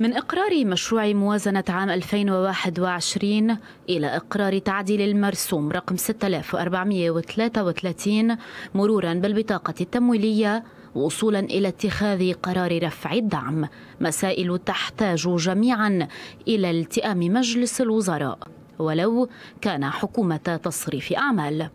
من إقرار مشروع موازنة عام 2021 إلى إقرار تعديل المرسوم رقم 6433 مرورا بالبطاقة التمويلية وصولا إلى اتخاذ قرار رفع الدعم مسائل تحتاج جميعا إلى التئام مجلس الوزراء ولو كان حكومة تصريف أعمال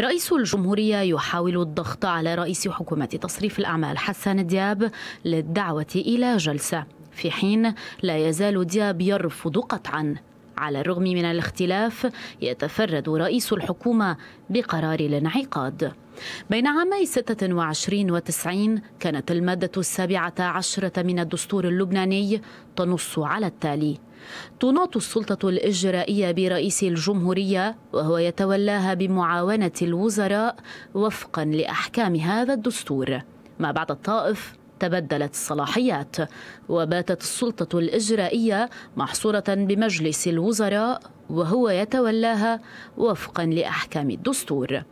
رئيس الجمهورية يحاول الضغط على رئيس حكومة تصريف الأعمال حسان دياب للدعوة إلى جلسة في حين لا يزال دياب يرفض قطعا على الرغم من الاختلاف يتفرد رئيس الحكومة بقرار الانعقاد بين عامي 26 و 90 كانت المادة السابعة عشرة من الدستور اللبناني تنص على التالي تناط السلطة الإجرائية برئيس الجمهورية وهو يتولاها بمعاونة الوزراء وفقا لأحكام هذا الدستور ما بعد الطائف تبدلت الصلاحيات وباتت السلطة الإجرائية محصورة بمجلس الوزراء وهو يتولاها وفقا لأحكام الدستور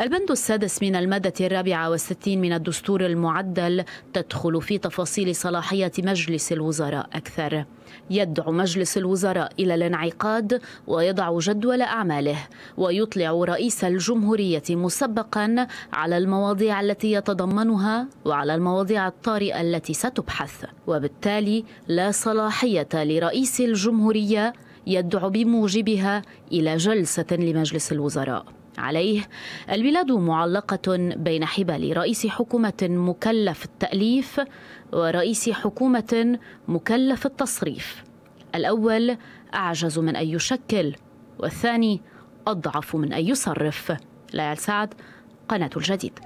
البند السادس من المادة الرابعة والستين من الدستور المعدل تدخل في تفاصيل صلاحية مجلس الوزراء أكثر يدعو مجلس الوزراء إلى الانعقاد ويضع جدول أعماله ويطلع رئيس الجمهورية مسبقا على المواضيع التي يتضمنها وعلى المواضيع الطارئة التي ستبحث وبالتالي لا صلاحية لرئيس الجمهورية يدعو بموجبها إلى جلسة لمجلس الوزراء عليه البلاد معلقة بين حبال رئيس حكومة مكلف التأليف ورئيس حكومة مكلف التصريف الأول أعجز من أن يشكل والثاني أضعف من أن يصرف لا سعد قناة الجديد